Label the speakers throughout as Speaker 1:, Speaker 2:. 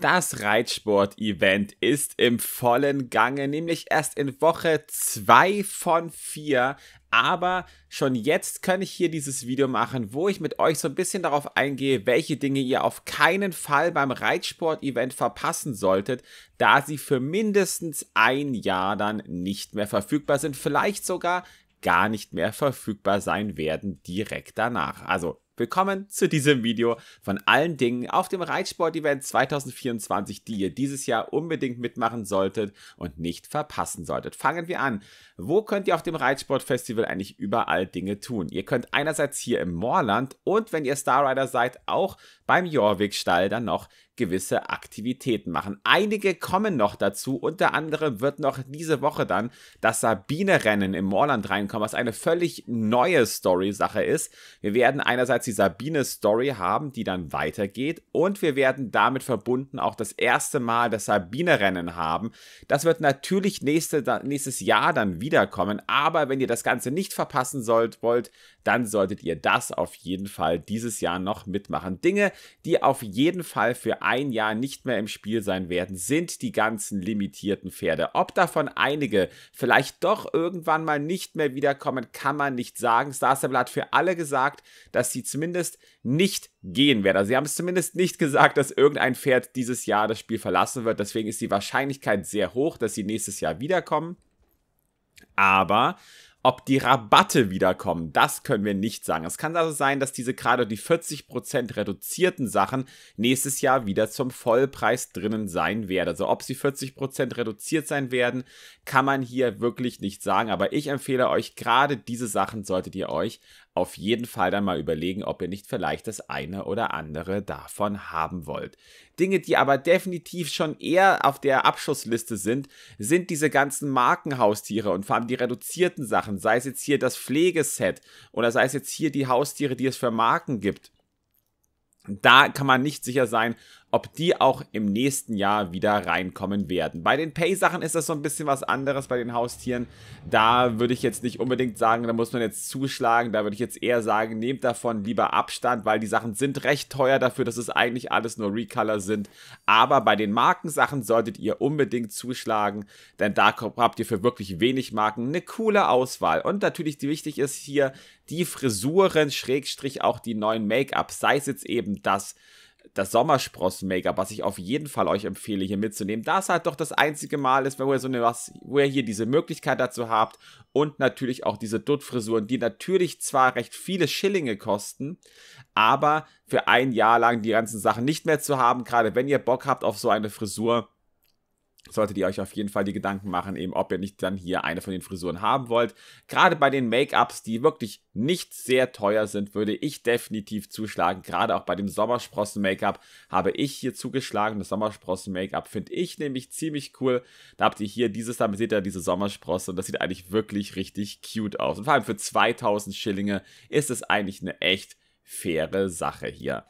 Speaker 1: Das Reitsport-Event ist im vollen Gange, nämlich erst in Woche 2 von 4. Aber schon jetzt kann ich hier dieses Video machen, wo ich mit euch so ein bisschen darauf eingehe, welche Dinge ihr auf keinen Fall beim Reitsport-Event verpassen solltet, da sie für mindestens ein Jahr dann nicht mehr verfügbar sind, vielleicht sogar gar nicht mehr verfügbar sein werden direkt danach. Also Willkommen zu diesem Video von allen Dingen auf dem Reitsport-Event 2024, die ihr dieses Jahr unbedingt mitmachen solltet und nicht verpassen solltet. Fangen wir an. Wo könnt ihr auf dem Reitsport-Festival eigentlich überall Dinge tun? Ihr könnt einerseits hier im Moorland und wenn ihr Starrider seid, auch beim Jorvik-Stall dann noch gewisse Aktivitäten machen. Einige kommen noch dazu, unter anderem wird noch diese Woche dann das Sabine-Rennen im Moorland reinkommen, was eine völlig neue Story-Sache ist. Wir werden einerseits die Sabine-Story haben, die dann weitergeht und wir werden damit verbunden auch das erste Mal das Sabine-Rennen haben. Das wird natürlich nächste, nächstes Jahr dann wiederkommen, aber wenn ihr das Ganze nicht verpassen sollt, wollt, dann solltet ihr das auf jeden Fall dieses Jahr noch mitmachen. Dinge, die auf jeden Fall für ein Jahr nicht mehr im Spiel sein werden, sind die ganzen limitierten Pferde. Ob davon einige vielleicht doch irgendwann mal nicht mehr wiederkommen, kann man nicht sagen. Starstable hat für alle gesagt, dass sie zumindest nicht gehen werden. Also sie haben es zumindest nicht gesagt, dass irgendein Pferd dieses Jahr das Spiel verlassen wird. Deswegen ist die Wahrscheinlichkeit sehr hoch, dass sie nächstes Jahr wiederkommen. Aber ob die Rabatte wiederkommen, das können wir nicht sagen. Es kann also sein, dass diese gerade die 40% reduzierten Sachen nächstes Jahr wieder zum Vollpreis drinnen sein werden. Also ob sie 40% reduziert sein werden, kann man hier wirklich nicht sagen. Aber ich empfehle euch, gerade diese Sachen solltet ihr euch auf jeden Fall dann mal überlegen, ob ihr nicht vielleicht das eine oder andere davon haben wollt. Dinge, die aber definitiv schon eher auf der Abschussliste sind, sind diese ganzen Markenhaustiere und vor allem die reduzierten Sachen, sei es jetzt hier das Pflegeset oder sei es jetzt hier die Haustiere, die es für Marken gibt. Da kann man nicht sicher sein, ob die auch im nächsten Jahr wieder reinkommen werden. Bei den Pay-Sachen ist das so ein bisschen was anderes bei den Haustieren. Da würde ich jetzt nicht unbedingt sagen, da muss man jetzt zuschlagen. Da würde ich jetzt eher sagen, nehmt davon lieber Abstand, weil die Sachen sind recht teuer dafür, dass es eigentlich alles nur Recolor sind. Aber bei den Markensachen solltet ihr unbedingt zuschlagen, denn da habt ihr für wirklich wenig Marken eine coole Auswahl. Und natürlich wichtig ist hier die Frisuren, Schrägstrich auch die neuen Make-ups, sei es jetzt eben das das Sommersprossen-Make-up, was ich auf jeden Fall euch empfehle, hier mitzunehmen, da es halt doch das einzige Mal ist, wo ihr so eine was, wo ihr hier diese Möglichkeit dazu habt und natürlich auch diese Dutt-Frisuren, die natürlich zwar recht viele Schillinge kosten, aber für ein Jahr lang die ganzen Sachen nicht mehr zu haben, gerade wenn ihr Bock habt auf so eine Frisur, solltet ihr euch auf jeden Fall die Gedanken machen, eben ob ihr nicht dann hier eine von den Frisuren haben wollt. Gerade bei den Make-ups, die wirklich nicht sehr teuer sind, würde ich definitiv zuschlagen. Gerade auch bei dem Sommersprossen-Make-up habe ich hier zugeschlagen. Das Sommersprossen-Make-up finde ich nämlich ziemlich cool. Da habt ihr hier dieses, da seht ihr diese Sommersprosse und das sieht eigentlich wirklich richtig cute aus. Und vor allem für 2000 Schillinge ist es eigentlich eine echt faire Sache hier.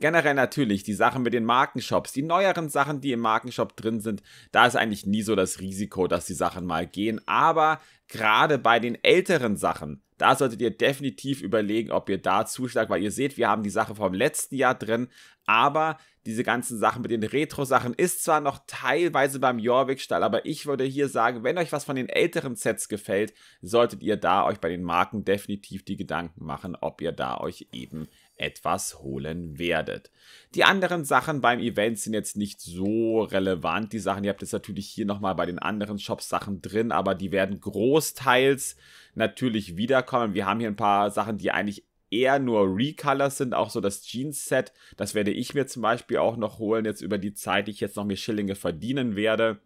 Speaker 1: Generell natürlich die Sachen mit den Markenshops, die neueren Sachen, die im Markenshop drin sind, da ist eigentlich nie so das Risiko, dass die Sachen mal gehen. Aber gerade bei den älteren Sachen, da solltet ihr definitiv überlegen, ob ihr da zuschlagt, weil ihr seht, wir haben die Sache vom letzten Jahr drin, aber diese ganzen Sachen mit den Retro-Sachen ist zwar noch teilweise beim Jorvik-Stall, aber ich würde hier sagen, wenn euch was von den älteren Sets gefällt, solltet ihr da euch bei den Marken definitiv die Gedanken machen, ob ihr da euch eben etwas holen werdet. Die anderen Sachen beim Event sind jetzt nicht so relevant. Die Sachen, ihr habt jetzt natürlich hier nochmal bei den anderen Shops Sachen drin, aber die werden großteils natürlich wiederkommen. Wir haben hier ein paar Sachen, die eigentlich eher nur Recolors sind, auch so das Jeans-Set. Das werde ich mir zum Beispiel auch noch holen, jetzt über die Zeit, die ich jetzt noch mehr Schillinge verdienen werde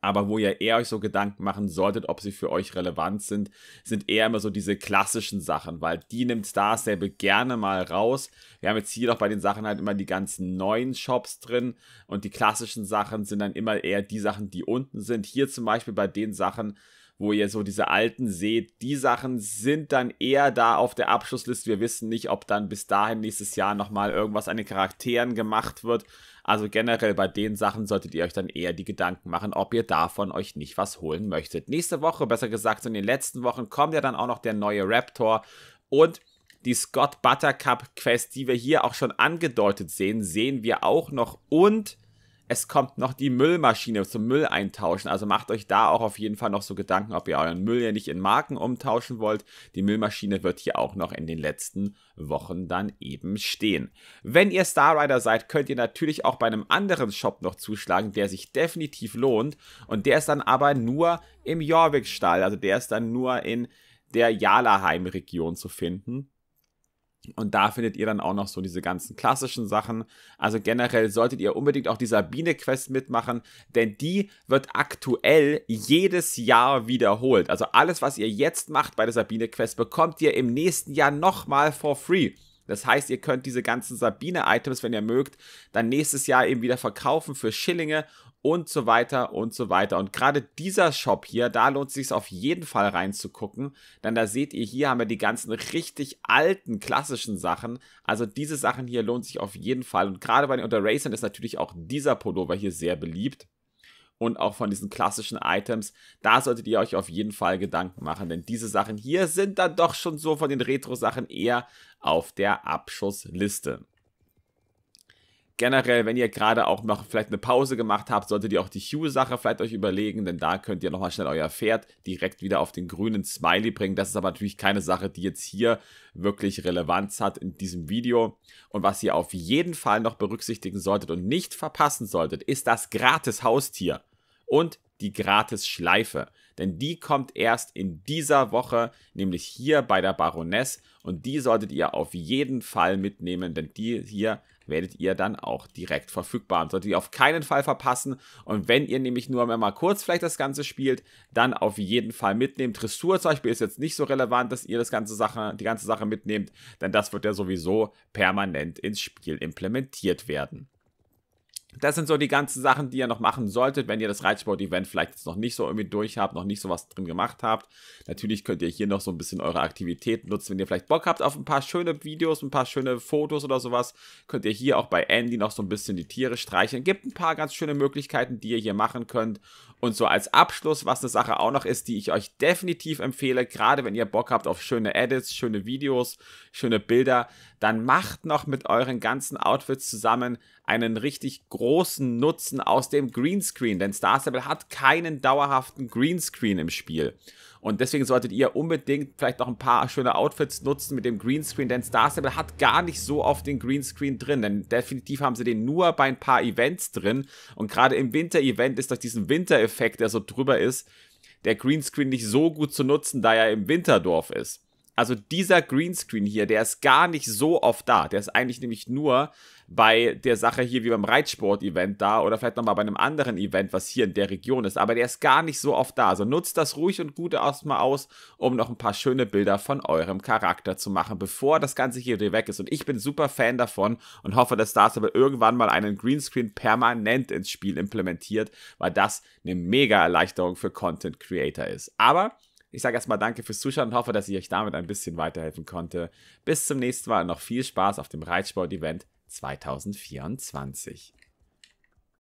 Speaker 1: aber wo ihr eher euch so Gedanken machen solltet, ob sie für euch relevant sind, sind eher immer so diese klassischen Sachen, weil die nimmt Star Stable gerne mal raus. Wir haben jetzt hier doch bei den Sachen halt immer die ganzen neuen Shops drin und die klassischen Sachen sind dann immer eher die Sachen, die unten sind. Hier zum Beispiel bei den Sachen, wo ihr so diese alten seht. Die Sachen sind dann eher da auf der Abschlussliste. Wir wissen nicht, ob dann bis dahin nächstes Jahr nochmal irgendwas an den Charakteren gemacht wird. Also generell bei den Sachen solltet ihr euch dann eher die Gedanken machen, ob ihr davon euch nicht was holen möchtet. Nächste Woche, besser gesagt in den letzten Wochen, kommt ja dann auch noch der neue Raptor und die Scott Buttercup Quest, die wir hier auch schon angedeutet sehen, sehen wir auch noch und es kommt noch die Müllmaschine zum Müll eintauschen. Also macht euch da auch auf jeden Fall noch so Gedanken, ob ihr euren Müll ja nicht in Marken umtauschen wollt. Die Müllmaschine wird hier auch noch in den letzten Wochen dann eben stehen. Wenn ihr Star Rider seid, könnt ihr natürlich auch bei einem anderen Shop noch zuschlagen, der sich definitiv lohnt. Und der ist dann aber nur im Jorvik-Stall. Also der ist dann nur in der Jalaheim-Region zu finden. Und da findet ihr dann auch noch so diese ganzen klassischen Sachen. Also generell solltet ihr unbedingt auch die Sabine-Quest mitmachen, denn die wird aktuell jedes Jahr wiederholt. Also alles, was ihr jetzt macht bei der Sabine-Quest, bekommt ihr im nächsten Jahr nochmal for free. Das heißt, ihr könnt diese ganzen Sabine-Items, wenn ihr mögt, dann nächstes Jahr eben wieder verkaufen für Schillinge und so weiter und so weiter. Und gerade dieser Shop hier, da lohnt es sich auf jeden Fall reinzugucken, denn da seht ihr, hier haben wir die ganzen richtig alten, klassischen Sachen. Also diese Sachen hier lohnt sich auf jeden Fall. Und gerade bei den Unterracern ist natürlich auch dieser Pullover hier sehr beliebt. Und auch von diesen klassischen Items, da solltet ihr euch auf jeden Fall Gedanken machen, denn diese Sachen hier sind dann doch schon so von den Retro-Sachen eher auf der Abschussliste generell, wenn ihr gerade auch noch vielleicht eine Pause gemacht habt, solltet ihr auch die Hue-Sache vielleicht euch überlegen, denn da könnt ihr nochmal schnell euer Pferd direkt wieder auf den grünen Smiley bringen. Das ist aber natürlich keine Sache, die jetzt hier wirklich Relevanz hat in diesem Video. Und was ihr auf jeden Fall noch berücksichtigen solltet und nicht verpassen solltet, ist das gratis Haustier und die Gratis-Schleife. Denn die kommt erst in dieser Woche, nämlich hier bei der Baroness. Und die solltet ihr auf jeden Fall mitnehmen, denn die hier werdet ihr dann auch direkt verfügbar und solltet ihr auf keinen Fall verpassen. Und wenn ihr nämlich nur mal kurz vielleicht das Ganze spielt, dann auf jeden Fall mitnehmen. Dressur zum Beispiel ist jetzt nicht so relevant, dass ihr das ganze Sache, die ganze Sache mitnehmt, denn das wird ja sowieso permanent ins Spiel implementiert werden das sind so die ganzen Sachen, die ihr noch machen solltet, wenn ihr das Reitsport-Event vielleicht jetzt noch nicht so irgendwie durch habt, noch nicht so was drin gemacht habt. Natürlich könnt ihr hier noch so ein bisschen eure Aktivitäten nutzen, wenn ihr vielleicht Bock habt auf ein paar schöne Videos, ein paar schöne Fotos oder sowas, könnt ihr hier auch bei Andy noch so ein bisschen die Tiere streicheln. Gibt ein paar ganz schöne Möglichkeiten, die ihr hier machen könnt. Und so als Abschluss, was eine Sache auch noch ist, die ich euch definitiv empfehle, gerade wenn ihr Bock habt auf schöne Edits, schöne Videos, schöne Bilder, dann macht noch mit euren ganzen Outfits zusammen einen richtig großen großen Nutzen aus dem Greenscreen, denn Star Stable hat keinen dauerhaften Greenscreen im Spiel. Und deswegen solltet ihr unbedingt vielleicht noch ein paar schöne Outfits nutzen mit dem Greenscreen, denn Star Stable hat gar nicht so oft den Greenscreen drin, denn definitiv haben sie den nur bei ein paar Events drin. Und gerade im Winter-Event ist durch diesen Wintereffekt, der so drüber ist, der Greenscreen nicht so gut zu nutzen, da er im Winterdorf ist. Also dieser Greenscreen hier, der ist gar nicht so oft da. Der ist eigentlich nämlich nur bei der Sache hier wie beim Reitsport-Event da oder vielleicht nochmal bei einem anderen Event, was hier in der Region ist. Aber der ist gar nicht so oft da. Also nutzt das ruhig und gut erstmal aus, um noch ein paar schöne Bilder von eurem Charakter zu machen, bevor das Ganze hier wieder weg ist. Und ich bin super Fan davon und hoffe, dass Star Stable irgendwann mal einen Greenscreen permanent ins Spiel implementiert, weil das eine mega Erleichterung für Content Creator ist. Aber ich sage erstmal danke fürs Zuschauen und hoffe, dass ich euch damit ein bisschen weiterhelfen konnte. Bis zum nächsten Mal und noch viel Spaß auf dem Reitsport-Event 2024.